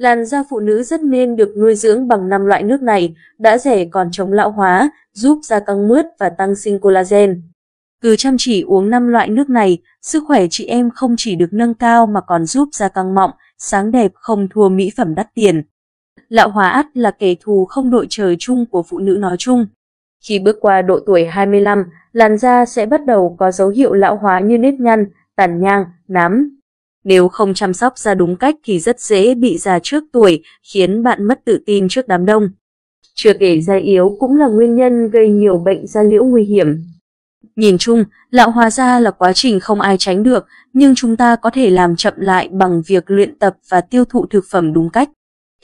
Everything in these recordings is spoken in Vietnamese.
Làn da phụ nữ rất nên được nuôi dưỡng bằng 5 loại nước này, đã rẻ còn chống lão hóa, giúp da căng mướt và tăng sinh collagen. Cứ chăm chỉ uống 5 loại nước này, sức khỏe chị em không chỉ được nâng cao mà còn giúp da căng mọng, sáng đẹp không thua mỹ phẩm đắt tiền. Lão hóa ắt là kẻ thù không đội trời chung của phụ nữ nói chung. Khi bước qua độ tuổi 25, làn da sẽ bắt đầu có dấu hiệu lão hóa như nếp nhăn, tàn nhang, nám, nếu không chăm sóc da đúng cách thì rất dễ bị già trước tuổi, khiến bạn mất tự tin trước đám đông. Chưa kể da yếu cũng là nguyên nhân gây nhiều bệnh da liễu nguy hiểm. Nhìn chung, lão hóa da là quá trình không ai tránh được, nhưng chúng ta có thể làm chậm lại bằng việc luyện tập và tiêu thụ thực phẩm đúng cách.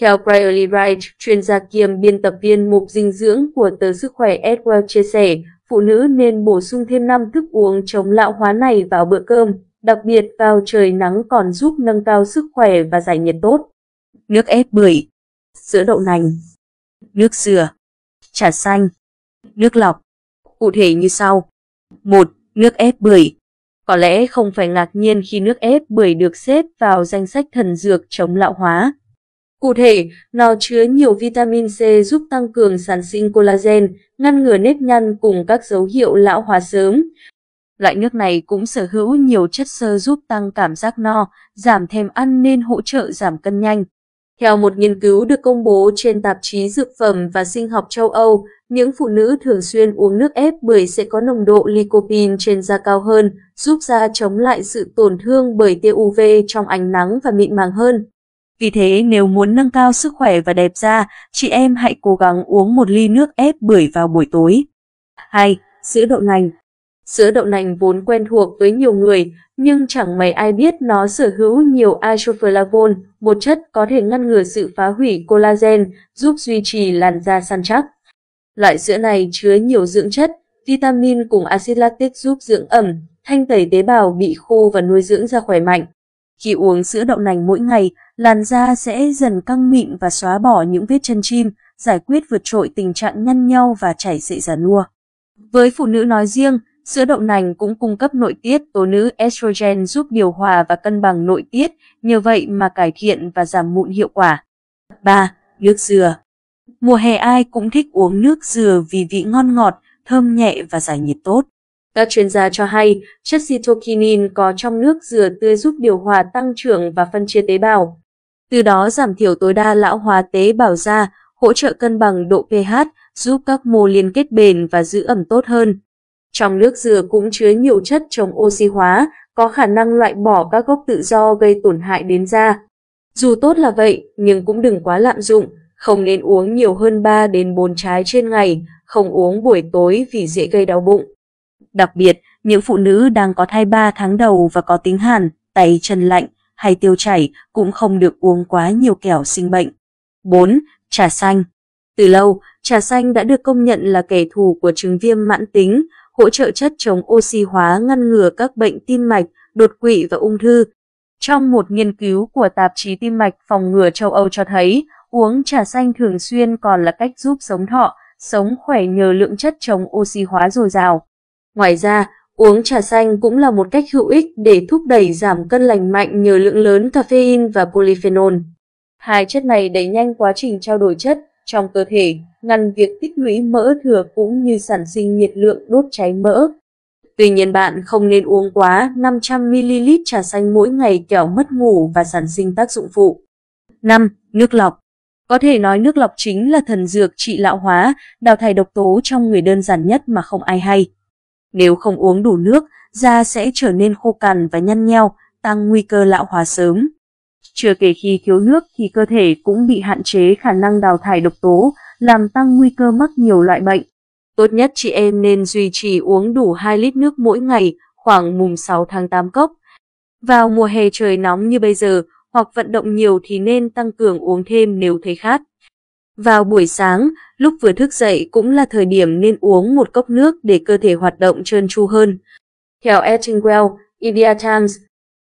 Theo Crowley Wright, chuyên gia kiêm biên tập viên mục dinh dưỡng của tờ Sức khỏe Edwell chia sẻ, phụ nữ nên bổ sung thêm 5 thức uống chống lão hóa này vào bữa cơm đặc biệt vào trời nắng còn giúp nâng cao sức khỏe và giải nhiệt tốt. Nước ép bưởi, sữa đậu nành, nước dừa, trà xanh, nước lọc. Cụ thể như sau. 1. Nước ép bưởi. Có lẽ không phải ngạc nhiên khi nước ép bưởi được xếp vào danh sách thần dược chống lão hóa. Cụ thể, nó chứa nhiều vitamin C giúp tăng cường sản sinh collagen, ngăn ngừa nếp nhăn cùng các dấu hiệu lão hóa sớm, Loại nước này cũng sở hữu nhiều chất xơ giúp tăng cảm giác no, giảm thêm ăn nên hỗ trợ giảm cân nhanh. Theo một nghiên cứu được công bố trên tạp chí Dược phẩm và Sinh học châu Âu, những phụ nữ thường xuyên uống nước ép bưởi sẽ có nồng độ lycopene trên da cao hơn, giúp da chống lại sự tổn thương bởi tia UV trong ánh nắng và mịn màng hơn. Vì thế, nếu muốn nâng cao sức khỏe và đẹp da, chị em hãy cố gắng uống một ly nước ép bưởi vào buổi tối. 2. Sữa đậu nành Sữa đậu nành vốn quen thuộc với nhiều người, nhưng chẳng mấy ai biết nó sở hữu nhiều isoflavone, một chất có thể ngăn ngừa sự phá hủy collagen, giúp duy trì làn da săn chắc. Loại sữa này chứa nhiều dưỡng chất, vitamin cùng axit lactic giúp dưỡng ẩm, thanh tẩy tế bào bị khô và nuôi dưỡng da khỏe mạnh. Khi uống sữa đậu nành mỗi ngày, làn da sẽ dần căng mịn và xóa bỏ những vết chân chim, giải quyết vượt trội tình trạng nhăn nheo và chảy xệ già nua. Với phụ nữ nói riêng, Sữa đậu nành cũng cung cấp nội tiết tố nữ estrogen giúp điều hòa và cân bằng nội tiết, nhờ vậy mà cải thiện và giảm mụn hiệu quả. 3. Nước dừa Mùa hè ai cũng thích uống nước dừa vì vị ngon ngọt, thơm nhẹ và giải nhiệt tốt. Các chuyên gia cho hay, chất cytokinin có trong nước dừa tươi giúp điều hòa tăng trưởng và phân chia tế bào. Từ đó giảm thiểu tối đa lão hóa tế bào da, hỗ trợ cân bằng độ pH, giúp các mô liên kết bền và giữ ẩm tốt hơn. Trong nước dừa cũng chứa nhiều chất chống oxy hóa, có khả năng loại bỏ các gốc tự do gây tổn hại đến da. Dù tốt là vậy, nhưng cũng đừng quá lạm dụng, không nên uống nhiều hơn 3 đến 4 trái trên ngày, không uống buổi tối vì dễ gây đau bụng. Đặc biệt, những phụ nữ đang có thai 3 tháng đầu và có tính hàn, tay chân lạnh hay tiêu chảy cũng không được uống quá nhiều kẻo sinh bệnh. 4. Trà xanh Từ lâu, trà xanh đã được công nhận là kẻ thù của chứng viêm mãn tính, hỗ trợ chất chống oxy hóa ngăn ngừa các bệnh tim mạch, đột quỵ và ung thư. Trong một nghiên cứu của tạp chí Tim mạch phòng ngừa châu Âu cho thấy, uống trà xanh thường xuyên còn là cách giúp sống thọ, sống khỏe nhờ lượng chất chống oxy hóa dồi dào. Ngoài ra, uống trà xanh cũng là một cách hữu ích để thúc đẩy giảm cân lành mạnh nhờ lượng lớn caffeine và polyphenol. Hai chất này đẩy nhanh quá trình trao đổi chất, trong cơ thể, ngăn việc tích lũy mỡ thừa cũng như sản sinh nhiệt lượng đốt cháy mỡ. Tuy nhiên bạn không nên uống quá 500ml trà xanh mỗi ngày kẻo mất ngủ và sản sinh tác dụng phụ. 5. Nước lọc Có thể nói nước lọc chính là thần dược trị lão hóa, đào thải độc tố trong người đơn giản nhất mà không ai hay. Nếu không uống đủ nước, da sẽ trở nên khô cằn và nhăn nheo, tăng nguy cơ lão hóa sớm. Chưa kể khi thiếu nước thì cơ thể cũng bị hạn chế khả năng đào thải độc tố, làm tăng nguy cơ mắc nhiều loại bệnh. Tốt nhất chị em nên duy trì uống đủ 2 lít nước mỗi ngày, khoảng mùng 6 tháng 8 cốc. Vào mùa hè trời nóng như bây giờ, hoặc vận động nhiều thì nên tăng cường uống thêm nếu thấy khát. Vào buổi sáng, lúc vừa thức dậy cũng là thời điểm nên uống một cốc nước để cơ thể hoạt động trơn tru hơn. Theo Ettingwell, India Times,